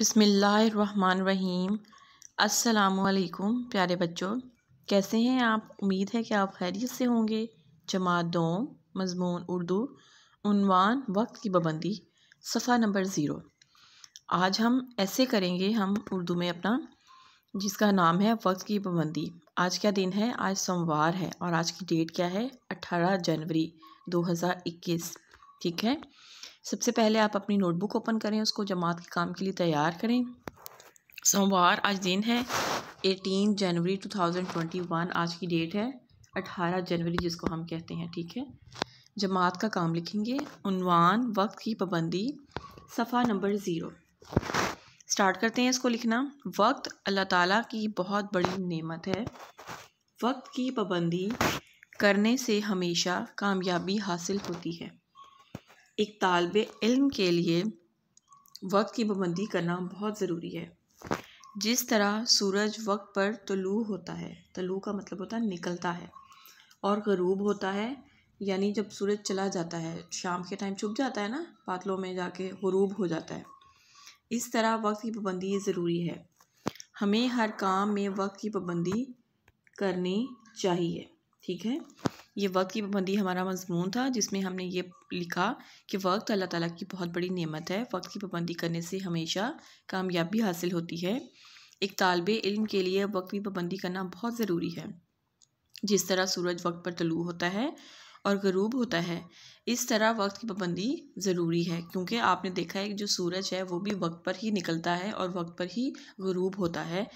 बिसमीम् असलकुम प्यारे बच्चों कैसे हैं आप उम्मीद है कि आप खैरियत से होंगे जमा दोम मजमून उर्दू उनवान वक्त की पाबंदी सफ़ा नंबर ज़ीरो आज हम ऐसे करेंगे हम उर्दू में अपना जिसका नाम है वक्त की पाबंदी आज क्या दिन है आज सोमवार है और आज की डेट क्या है अट्ठारह जनवरी दो हज़ार इक्कीस ठीक है सबसे पहले आप अपनी नोटबुक ओपन करें उसको जमात के काम के लिए तैयार करें सोमवार आज दिन है eighteen January two thousand twenty one आज की डेट है अठारह जनवरी जिसको हम कहते हैं ठीक है जमात का काम लिखेंगे उनवान वक्त की पाबंदी सफ़ा नंबर ज़ीरो स्टार्ट करते हैं इसको लिखना वक्त अल्लाह ताला की बहुत बड़ी नेमत है वक्त की पाबंदी करने से हमेशा कामयाबी हासिल होती है एक तालब इल्म के लिए वक्त की पाबंदी करना बहुत ज़रूरी है जिस तरह सूरज वक्त पर तलु होता है तलु का मतलब होता है निकलता है और गरूब होता है यानी जब सूरज चला जाता है शाम के टाइम छुप जाता है ना पातलों में जाके गरूब हो जाता है इस तरह वक्त की पाबंदी ज़रूरी है हमें हर काम में वक्त की पाबंदी करनी चाहिए ठीक है ये वक्त की पाबंदी हमारा मजमून था जिसमें हमने ये लिखा कि वक्त अल्लाह ताला की बहुत बड़ी नेमत है वक्त की पाबंदी करने से हमेशा कामयाबी हासिल होती है एक तालब इल्म के लिए वक्त की पाबंदी करना बहुत ज़रूरी है जिस तरह सूरज वक्त पर तलू होता है और गरूब होता है इस तरह वक्त की पाबंदी ज़रूरी है क्योंकि आपने देखा है कि जो सूरज है वो भी वक्त पर ही निकलता है और वक्त पर ही गरूब होता है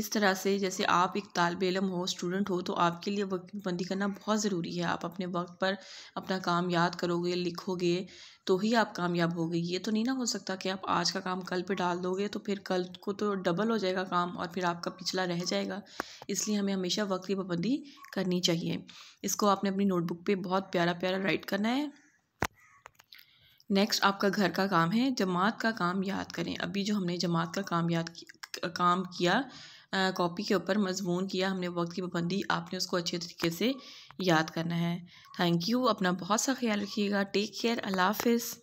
इस तरह से जैसे आप एक तालब इलम हो स्टूडेंट हो तो आपके लिए वक्त की पाबंदी करना बहुत ज़रूरी है आप अपने वक्त पर अपना काम याद करोगे लिखोगे तो ही आप कामयाब हो गई ये तो नहीं ना हो सकता कि आप आज का काम कल पे डाल दोगे तो फिर कल को तो डबल हो जाएगा काम और फिर आपका पिछला रह जाएगा इसलिए हमें हमेशा वक्त की पाबंदी करनी चाहिए इसको आपने अपनी नोटबुक पे बहुत प्यारा प्यारा राइट करना है नेक्स्ट आपका घर का काम है जमात का काम याद करें अभी जो हमने जमात का काम याद काम किया कॉपी के ऊपर मजमून किया हमने वक्त की पाबंदी आपने उसको अच्छे तरीके से याद करना है थैंक यू अपना बहुत सा ख्याल रखिएगा टेक केयर अल्लाह हाफिज़